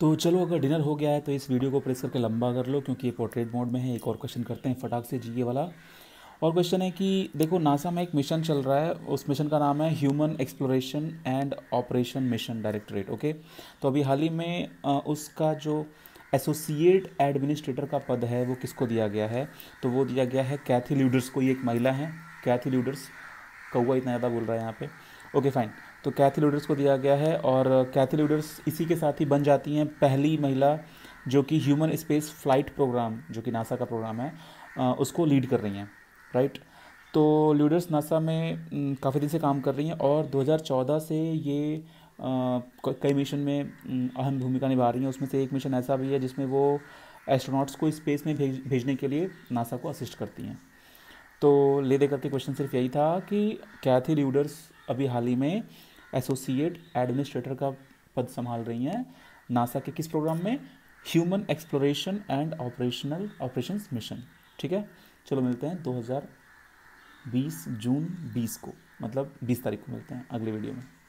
तो चलो अगर डिनर हो गया है तो इस वीडियो को प्रेस करके लंबा कर लो क्योंकि ये पोर्ट्रेट मोड में है एक और क्वेश्चन करते हैं फटाक से जी ये वाला और क्वेश्चन है कि देखो नासा में एक मिशन चल रहा है उस मिशन का नाम है human exploration and operation mission directorate okay तो अभी हाल ही में उसका जो एसोसिएट एडमिनिस्ट्रेटर का पद है वो किसको दिया गया है तो वो दिया गया है कैथी ल्यूडर्स को ये एक महिला है कैथी ल्यूडर्स कौआ इतना ज़्यादा बोल रहा है यहाँ पे ओके फाइन तो कैथी लूडर्स को दिया गया है और कैथी uh, लूडर्स इसी के साथ ही बन जाती हैं पहली महिला जो कि ह्यूमन स्पेस फ्लाइट प्रोग्राम जो कि नासा का प्रोग्राम है uh, उसको लीड कर रही हैं राइट तो लूडर्स नासा में mm, काफ़ी दिन से काम कर रही हैं और 2014 से ये uh, कई मिशन में mm, अहम भूमिका निभा रही हैं उसमें से एक मिशन ऐसा भी है जिसमें वो एस्ट्रोनॉट्स को स्पेस में भेज भेजने के लिए नासा को असिस्ट करती हैं तो ले दे करके क्वेश्चन सिर्फ यही था कि कैथी ल्यूडर्स अभी हाल ही में एसोसिएट एडमिनिस्ट्रेटर का पद संभाल रही हैं नासा के किस प्रोग्राम में human exploration and operational operations mission ठीक है चलो मिलते हैं 2020 जून 20 को मतलब 20 तारीख को मिलते हैं अगले वीडियो में